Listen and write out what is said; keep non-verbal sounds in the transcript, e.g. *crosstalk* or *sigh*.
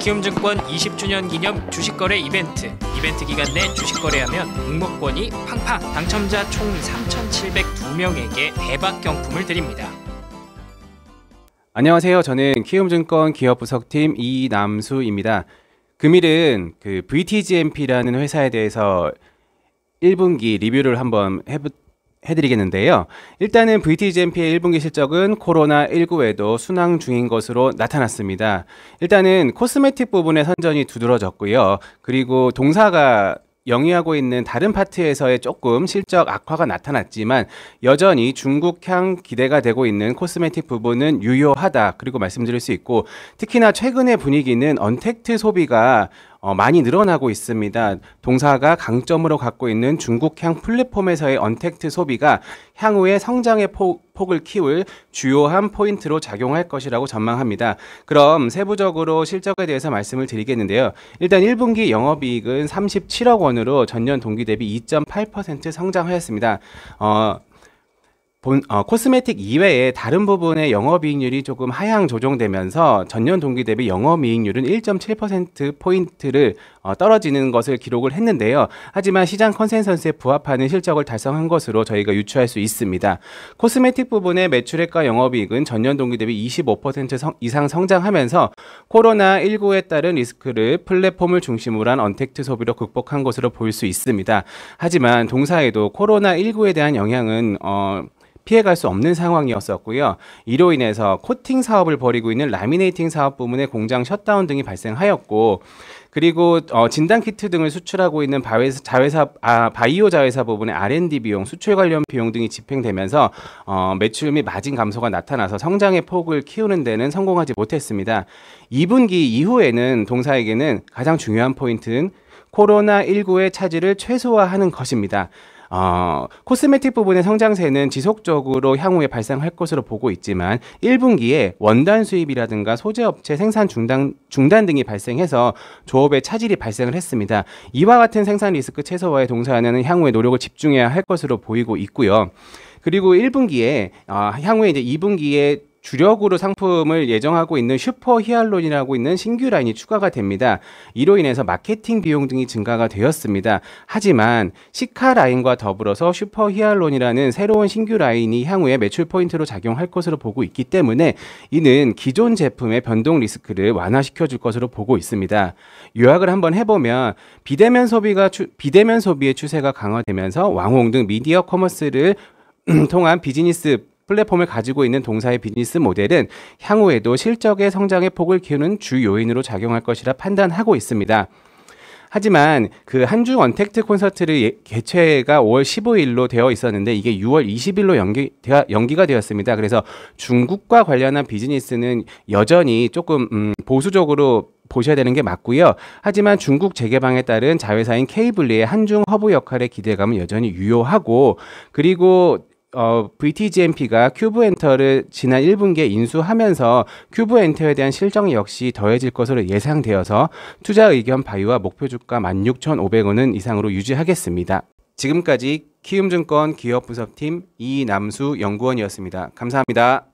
키움증권 20주년 기념 주식거래 이벤트 이벤트 기간 내 주식거래하면 응모권이 팡팡 당첨자 총 3,702명에게 대박 경품을 드립니다. 안녕하세요. 저는 키움증권 기업부석팀 이남수입니다. 금일은 그 VTGMP라는 그 회사에 대해서 1분기 리뷰를 한번 해보, 해드리겠는데요. 일단은 VTGMP의 1분기 실적은 코로나19에도 순항 중인 것으로 나타났습니다. 일단은 코스메틱 부분의 선전이 두드러졌고요. 그리고 동사가 영위하고 있는 다른 파트에서의 조금 실적 악화가 나타났지만 여전히 중국향 기대가 되고 있는 코스메틱 부분은 유효하다 그리고 말씀드릴 수 있고 특히나 최근의 분위기는 언택트 소비가 어, 많이 늘어나고 있습니다. 동사가 강점으로 갖고 있는 중국향 플랫폼에서의 언택트 소비가 향후에 성장의 폭, 폭을 키울 주요한 포인트로 작용할 것이라고 전망합니다. 그럼 세부적으로 실적에 대해서 말씀을 드리겠는데요. 일단 1분기 영업이익은 37억 원으로 전년 동기 대비 2.8% 성장하였습니다. 어, 본, 어, 코스메틱 이외에 다른 부분의 영업이익률이 조금 하향 조정되면서 전년 동기 대비 영업이익률은 1.7%포인트를 어, 떨어지는 것을 기록을 했는데요. 하지만 시장 컨센서스에 부합하는 실적을 달성한 것으로 저희가 유추할 수 있습니다. 코스메틱 부분의 매출액과 영업이익은 전년 동기 대비 25% 성, 이상 성장하면서 코로나19에 따른 리스크를 플랫폼을 중심으로 한 언택트 소비로 극복한 것으로 보일 수 있습니다. 하지만 동사에도 코로나19에 대한 영향은 어, 피해갈 수 없는 상황이었었고요. 이로 인해서 코팅 사업을 벌이고 있는 라미네이팅 사업 부문의 공장 셧다운 등이 발생하였고 그리고 어, 진단 키트 등을 수출하고 있는 바회사, 자회사 아, 바이오 자회사 부분의 R&D 비용, 수출 관련 비용 등이 집행되면서 어, 매출 및 마진 감소가 나타나서 성장의 폭을 키우는 데는 성공하지 못했습니다. 2분기 이후에는 동사에게는 가장 중요한 포인트는 코로나19의 차질을 최소화하는 것입니다. 어, 코스메틱 부분의 성장세는 지속적으로 향후에 발생할 것으로 보고 있지만 1분기에 원단 수입이라든가 소재 업체 생산 중단 중단 등이 발생해서 조업의 차질이 발생을 했습니다. 이와 같은 생산 리스크 최소화에 동사하는 향후의 노력을 집중해야 할 것으로 보이고 있고요. 그리고 1분기에 어, 향후에 이제 2분기에 주력으로 상품을 예정하고 있는 슈퍼 히알론이라고 있는 신규 라인이 추가가 됩니다. 이로 인해서 마케팅 비용 등이 증가가 되었습니다. 하지만 시카 라인과 더불어서 슈퍼 히알론이라는 새로운 신규 라인이 향후에 매출 포인트로 작용할 것으로 보고 있기 때문에 이는 기존 제품의 변동 리스크를 완화시켜 줄 것으로 보고 있습니다. 요약을 한번 해보면 비대면 소비가 추, 비대면 소비의 추세가 강화되면서 왕홍 등 미디어 커머스를 *clears throat* 통한 비즈니스 플랫폼을 가지고 있는 동사의 비즈니스 모델은 향후에도 실적의 성장의 폭을 키우는 주 요인으로 작용할 것이라 판단하고 있습니다. 하지만 그 한주 원택트 콘서트를 예, 개최가 5월 15일로 되어 있었는데 이게 6월 20일로 연기, 연기가 되었습니다. 그래서 중국과 관련한 비즈니스는 여전히 조금 음, 보수적으로 보셔야 되는 게 맞고요. 하지만 중국 재개방에 따른 자회사인 케이블리의 한중 허브 역할의 기대감은 여전히 유효하고 그리고 어, VTGMP가 큐브 엔터를 지난 1분기에 인수하면서 큐브 엔터에 대한 실적 역시 더해질 것으로 예상되어서 투자 의견 바위와 목표 주가 16,500원은 이상으로 유지하겠습니다. 지금까지 키움증권 기업분석팀 이남수 연구원이었습니다. 감사합니다.